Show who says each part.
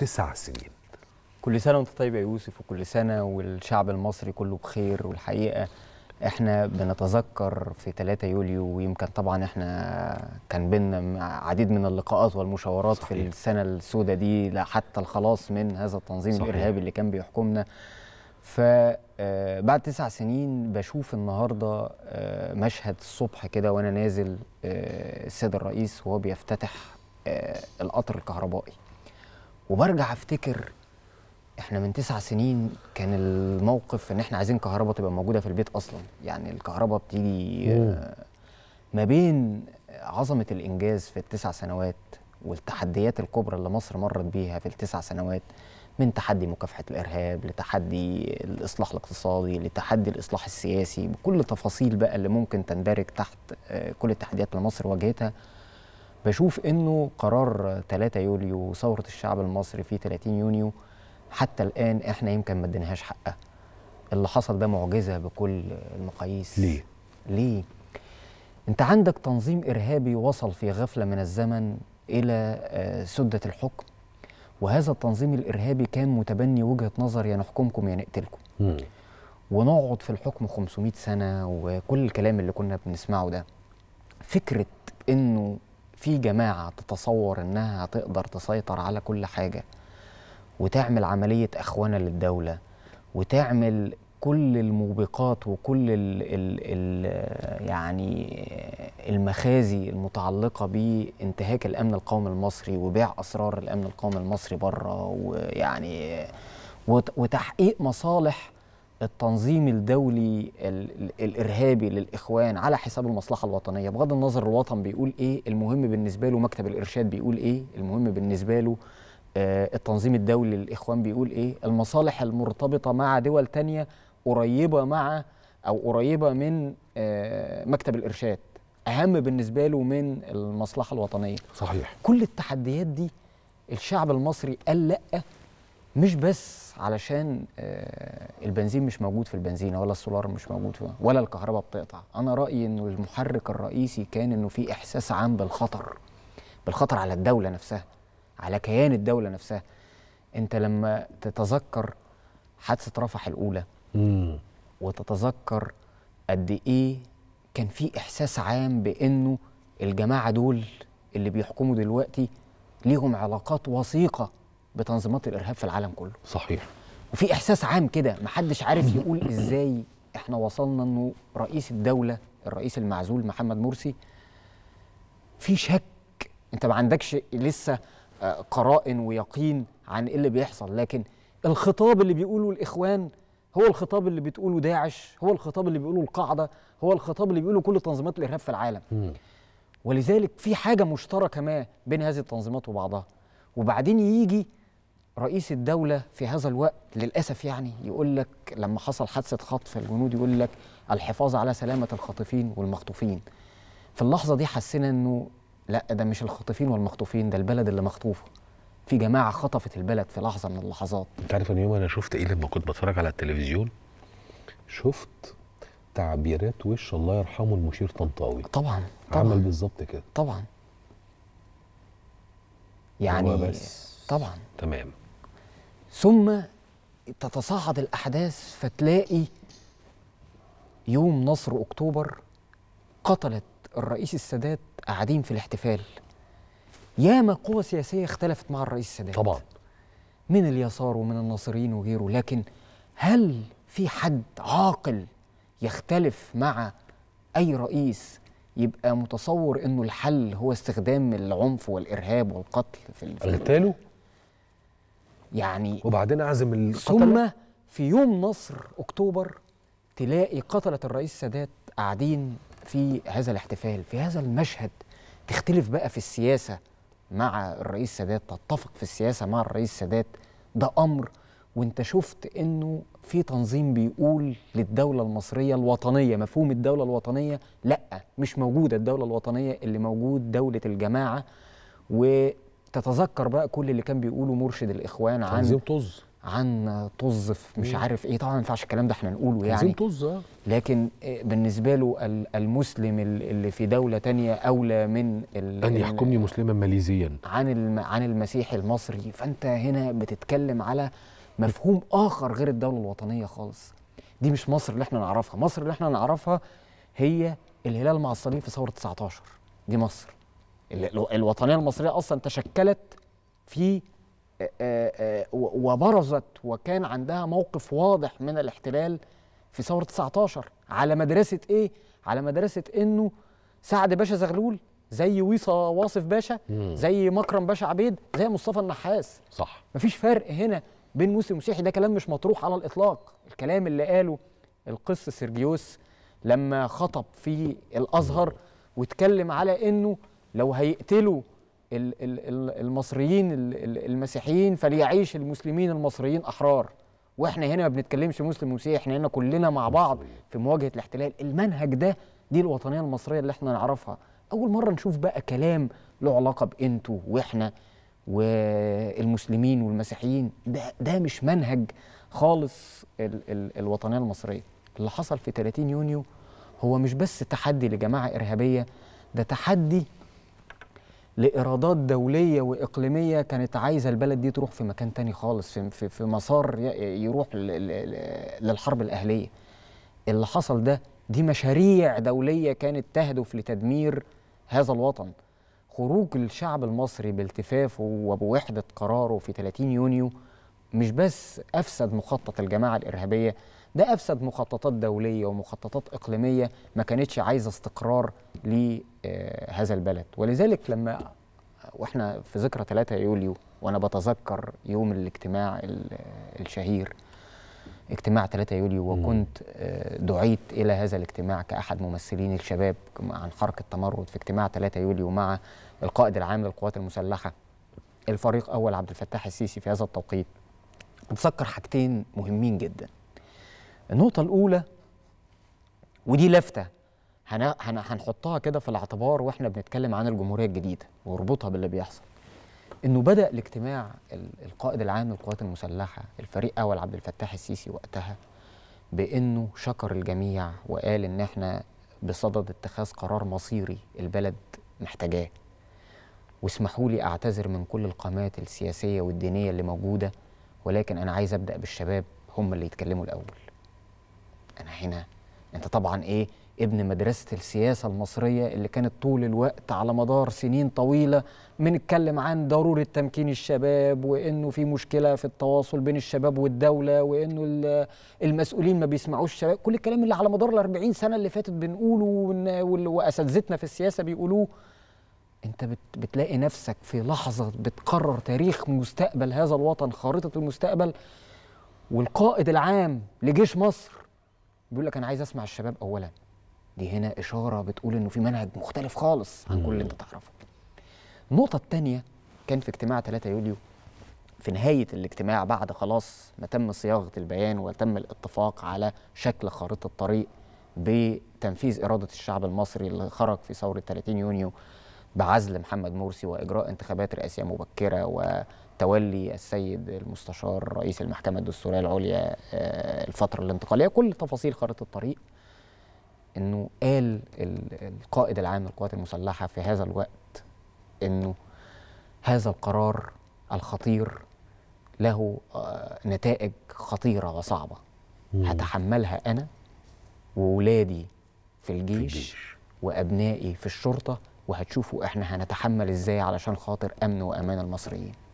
Speaker 1: تسع سنين كل سنة وانت طيب يا يوسف وكل سنة والشعب المصري كله بخير والحقيقة احنا بنتذكر في 3 يوليو ويمكن طبعا احنا كان بينا عديد من اللقاءات والمشاورات صحيح. في السنة السوداء دي حتى الخلاص من هذا التنظيم صحيح. الإرهابي اللي كان بيحكمنا فبعد آه، تسع سنين بشوف النهارده آه، مشهد الصبح كده وانا نازل آه، السيد الرئيس وهو بيفتتح القطر الكهربائي وبرجع افتكر احنا من تسع سنين كان الموقف ان احنا عايزين كهرباء تبقى موجوده في البيت اصلا يعني الكهرباء بتيجي آه، ما بين عظمه الانجاز في التسع سنوات والتحديات الكبرى اللي مصر مرت بيها في التسع سنوات من تحدي مكافحه الارهاب لتحدي الاصلاح الاقتصادي لتحدي الاصلاح السياسي بكل تفاصيل بقى اللي ممكن تندرج تحت آه، كل التحديات اللي مصر واجهتها بشوف انه قرار 3 يوليو وثوره الشعب المصري في 30 يونيو حتى الان احنا يمكن ما اديناهاش حقها اللي حصل ده معجزه بكل المقاييس ليه ليه انت عندك تنظيم ارهابي وصل في غفله من الزمن الى آه، سده الحكم وهذا التنظيم الارهابي كان متبني وجهه نظر يا نحكمكم يا نقتلكم ونقعد في الحكم 500 سنه وكل الكلام اللي كنا بنسمعه ده فكره انه في جماعه تتصور انها تقدر تسيطر على كل حاجه وتعمل عمليه اخوانه للدوله وتعمل كل الموبقات وكل الـ الـ الـ يعني المخازي المتعلقه بانتهاك الامن القومي المصري وبيع اسرار الامن القومي المصري بره ويعني وتحقيق مصالح التنظيم الدولي الارهابي للاخوان على حساب المصلحه الوطنيه بغض النظر الوطن بيقول ايه المهم بالنسبه له مكتب الارشاد بيقول ايه المهم بالنسبه له آه، التنظيم الدولي للاخوان بيقول ايه المصالح المرتبطه مع دول تانية قريبه مع او قريبه من آه، مكتب الارشاد اهم بالنسبه له من المصلحه الوطنيه صحيح كل التحديات دي الشعب المصري قال لا مش بس علشان آه، البنزين مش موجود في البنزينه ولا السولار مش موجود فيه ولا الكهرباء بتقطع انا رايي انه المحرك الرئيسي كان انه في احساس عام بالخطر بالخطر على الدوله نفسها على كيان الدوله نفسها انت لما تتذكر حادثه رفح الاولى مم. وتتذكر قد ايه كان في احساس عام بانه الجماعه دول اللي بيحكموا دلوقتي ليهم علاقات وثيقه بتنظيمات الارهاب في العالم كله صحيح وفي احساس عام كده محدش عارف يقول ازاي احنا وصلنا انه رئيس الدوله الرئيس المعزول محمد مرسي في شك انت ما عندكش لسه آه، قرائن ويقين عن ايه اللي بيحصل لكن الخطاب اللي بيقوله الاخوان هو الخطاب اللي بتقوله داعش هو الخطاب اللي بيقوله القاعده هو الخطاب اللي بيقوله كل تنظيمات الارهاب في العالم ولذلك في حاجه مشتركه ما بين هذه التنظيمات وبعضها وبعدين يجي رئيس الدولة في هذا الوقت للأسف يعني يقول لك لما حصل حادثة خطف الجنود يقول لك الحفاظ على سلامة الخاطفين والمخطوفين في اللحظة دي حسينا أنه لا ده مش الخاطفين والمخطوفين ده البلد اللي مخطوفة في جماعة خطفت البلد في لحظة من اللحظات أنت عارف أن يوم أنا شفت إيه لما كنت بتفرج على التلفزيون شفت تعبيرات وش الله يرحمه المشير طنطاوي طبعا, طبعا عمل بالظبط كده طبعا يعني بس طبعا تمام ثم تتصاعد الأحداث فتلاقي يوم نصر أكتوبر قتلت الرئيس السادات قاعدين في الاحتفال ياما قوى سياسية اختلفت مع الرئيس السادات طبعا من اليسار ومن الناصرين وغيره لكن هل في حد عاقل يختلف مع أي رئيس يبقى متصور انه الحل هو استخدام العنف والارهاب والقتل في قتاله يعني وبعدين اعزم ثم في يوم نصر اكتوبر تلاقي قتلة الرئيس السادات قاعدين في هذا الاحتفال في هذا المشهد تختلف بقى في السياسة مع الرئيس سادات تتفق في السياسة مع الرئيس سادات ده أمر وانت شفت انه في تنظيم بيقول للدولة المصرية الوطنية مفهوم الدولة الوطنية لا مش موجودة الدولة الوطنية اللي موجود دولة الجماعة و تتذكر بقى كل اللي كان بيقوله مرشد الاخوان عن تنظيم طز عن طز في مش عارف ايه طبعا ما ينفعش الكلام ده احنا نقوله يعني طز آه. لكن آه، بالنسبه له المسلم اللي في دوله تانية اولى من ان يحكمني مسلما ماليزيا عن عن المسيحي المصري فانت هنا بتتكلم على مفهوم اخر غير الدوله الوطنيه خالص دي مش مصر اللي احنا نعرفها مصر اللي احنا نعرفها هي الهلال مع الصليب في ثوره 19 دي مصر الوطنيه المصريه اصلا تشكلت في وبرزت وكان عندها موقف واضح من الاحتلال في ثوره 19 على مدرسه ايه؟ على مدرسه انه سعد باشا زغلول زي ويصا واصف باشا زي مكرم باشا عبيد زي مصطفى النحاس صح مفيش فرق هنا بين مسلم ومسيحي ده كلام مش مطروح على الاطلاق الكلام اللي قاله القس سيرجيوس لما خطب في الازهر واتكلم على انه لو هيقتلوا المصريين المسيحيين فليعيش المسلمين المصريين احرار واحنا هنا ما بنتكلمش مسلم ومسيحي احنا هنا كلنا مع بعض في مواجهه الاحتلال المنهج ده دي الوطنيه المصريه اللي احنا نعرفها اول مره نشوف بقى كلام له علاقه بانتوا واحنا والمسلمين والمسيحيين ده ده مش منهج خالص الـ الـ الوطنيه المصريه اللي حصل في 30 يونيو هو مش بس تحدي لجماعه ارهابيه ده تحدي لإيرادات دولية وإقليمية كانت عايزة البلد دي تروح في مكان تاني خالص في, في, في مسار يروح للحرب الأهلية اللي حصل ده دي مشاريع دولية كانت تهدف لتدمير هذا الوطن خروج الشعب المصري بالتفافه وبوحدة قراره في 30 يونيو مش بس أفسد مخطط الجماعة الإرهابية ده افسد مخططات دوليه ومخططات اقليميه ما كانتش عايزه استقرار لهذا آه، البلد ولذلك لما واحنا في ذكرى 3 يوليو وانا بتذكر يوم الاجتماع آه، الشهير اجتماع 3 يوليو وكنت آه، دعيت الى هذا الاجتماع كاحد ممثلين الشباب عن حركه تمرد في اجتماع 3 يوليو مع القائد العام للقوات المسلحه الفريق اول عبد الفتاح السيسي في هذا التوقيت اتذكر حاجتين مهمين جدا النقطة الأولى ودي لفتة هنحطها كده في الاعتبار واحنا بنتكلم عن الجمهورية الجديدة واربطها باللي بيحصل انه بدا الاجتماع القائد العام للقوات المسلحه الفريق اول عبد الفتاح السيسي وقتها بانه شكر الجميع وقال ان احنا بصدد اتخاذ قرار مصيري البلد محتاجاه واسمحوا لي اعتذر من كل القامات السياسيه والدينيه اللي موجوده ولكن انا عايز ابدا بالشباب هم اللي يتكلموا الاول انا هنا انت طبعا ايه ابن مدرسه السياسه المصريه اللي كانت طول الوقت على مدار سنين طويله بنتكلم عن ضروره تمكين الشباب وانه في مشكله في التواصل بين الشباب والدوله وانه المسؤولين ما بيسمعوش الشباب كل الكلام اللي على مدار ال 40 سنه اللي فاتت بنقوله واساتذتنا في السياسه بيقولوه انت بتلاقي نفسك في لحظه بتقرر تاريخ مستقبل هذا الوطن خارطه المستقبل والقائد العام لجيش مصر بيقول لك انا عايز اسمع الشباب اولا دي هنا اشاره بتقول انه في منهج مختلف خالص عن كل اللي انت تعرفه النقطه الثانيه كان في اجتماع 3 يوليو في نهايه الاجتماع بعد خلاص ما تم صياغه البيان وتم الاتفاق على شكل خارطه الطريق بتنفيذ اراده الشعب المصري اللي خرج في ثوره 30 يونيو بعزل محمد مرسي واجراء انتخابات رئاسيه مبكره وتولي السيد المستشار رئيس المحكمه الدستوريه العليا آه، الفتره الانتقاليه كل تفاصيل خارطه الطريق انه قال القائد العام للقوات المسلحه في هذا الوقت انه هذا القرار الخطير له آه، نتائج خطيره وصعبه هتحملها انا وولادي في الجيش, في الجيش. وابنائي في الشرطه وهتشوفوا احنا هنتحمل ازاي علشان خاطر امن وامان المصريين